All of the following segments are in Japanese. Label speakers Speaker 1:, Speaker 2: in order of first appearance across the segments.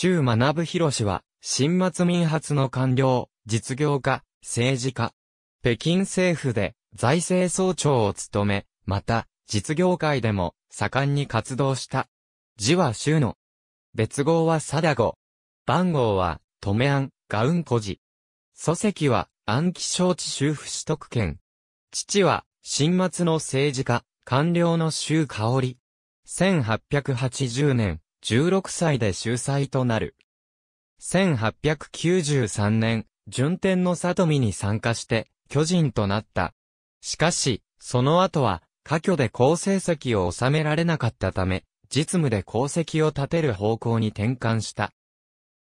Speaker 1: 周学広氏は、新末民発の官僚、実業家、政治家。北京政府で財政総長を務め、また、実業界でも盛んに活動した。字は周の。別号は貞子。番号は、止め安、ガウンコジ。祖籍は、暗記承知修復取得権。父は、新末の政治家、官僚の周香織。1880年、16歳で秀才となる。1893年、順天の里見に参加して、巨人となった。しかし、その後は、過去で好成績を収められなかったため、実務で功績を立てる方向に転換した。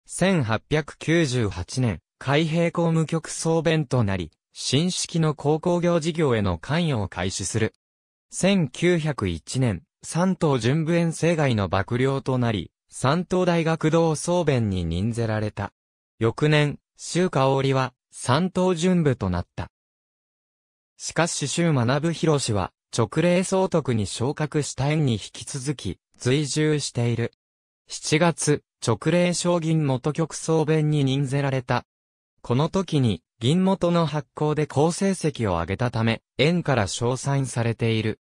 Speaker 1: 1898年、開閉公務局総弁となり、新式の高校業事業への関与を開始する。1901年、三東準部遠征外の幕僚となり、山東大学同総弁に任ぜられた。翌年、周香織は、三東準部となった。しかし周学博士は、直令総督に昇格した縁に引き続き、追従している。7月、直令将銀元局総弁に任ぜられた。この時に、銀元の発行で好成績を上げたため、縁から賞賛されている。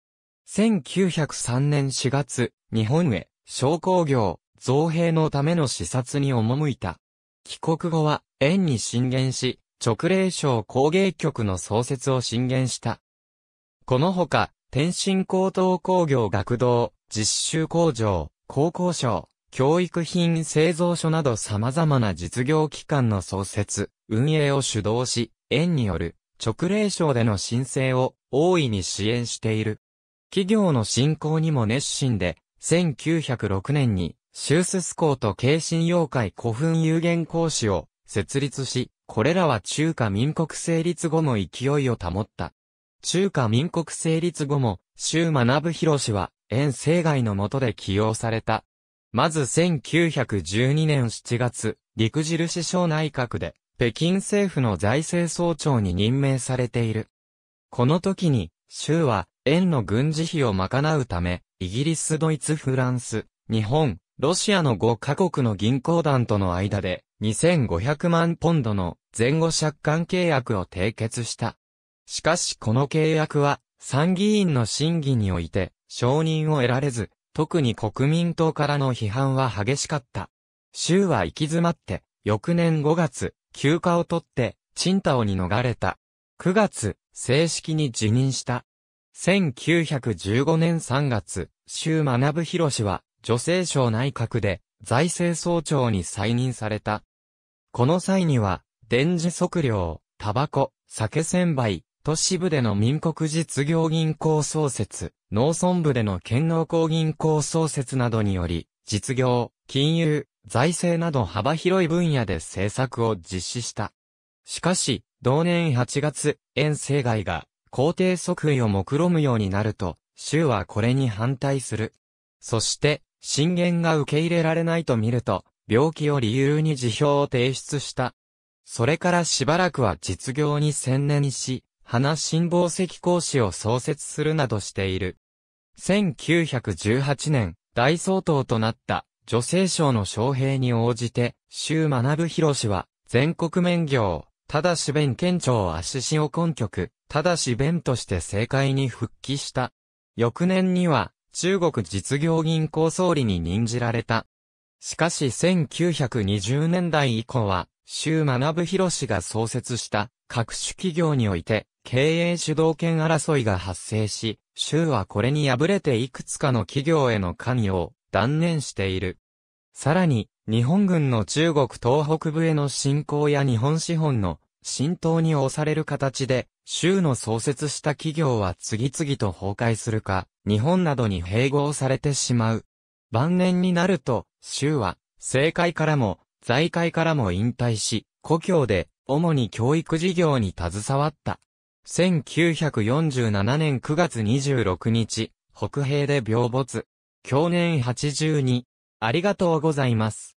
Speaker 1: 1903年4月、日本へ、商工業、造幣のための視察に赴いた。帰国後は、園に進言し、直令省工芸局の創設を進言した。このほか、天津高等工業学堂、実習工場、高校省、教育品製造所など様々な実業機関の創設、運営を主導し、園による直令省での申請を大いに支援している。企業の振興にも熱心で、1906年に、シュースス校と京神妖怪古墳有限講師を設立し、これらは中華民国成立後も勢いを保った。中華民国成立後も、周学博は、遠征外の下で起用された。まず1912年7月、陸印省内閣で、北京政府の財政総長に任命されている。この時に、周は、円の軍事費を賄うため、イギリス、ドイツ、フランス、日本、ロシアの5カ国の銀行団との間で、2500万ポンドの前後借款契約を締結した。しかしこの契約は、参議院の審議において、承認を得られず、特に国民党からの批判は激しかった。州は行き詰まって、翌年5月、休暇を取って、チンタオに逃れた。9月、正式に辞任した。1915年3月、周学博士は、女性省内閣で、財政総長に再任された。この際には、電磁測量、タバコ、酒千杯、都市部での民国実業銀行創設、農村部での県農工銀行創設などにより、実業、金融、財政など幅広い分野で政策を実施した。しかし、同年8月、遠征外が皇帝即位を目論むようになると、州はこれに反対する。そして、進言が受け入れられないと見ると、病気を理由に辞表を提出した。それからしばらくは実業に専念し、花辛抱石講師を創設するなどしている。1918年、大総統となった女性省の将兵に応じて、州学博氏は、全国免業、ただし弁県庁足塩根局、ただし弁として政界に復帰した。翌年には、中国実業銀行総理に任じられた。しかし1920年代以降は、周学博が創設した各種企業において、経営主導権争いが発生し、周はこれに敗れていくつかの企業への関与を断念している。さらに、日本軍の中国東北部への侵攻や日本資本の浸透に押される形で、州の創設した企業は次々と崩壊するか、日本などに併合されてしまう。晩年になると、州は、政界からも、財界からも引退し、故郷で、主に教育事業に携わった。1947年9月26日、北平で病没。去年82。ありがとうございます。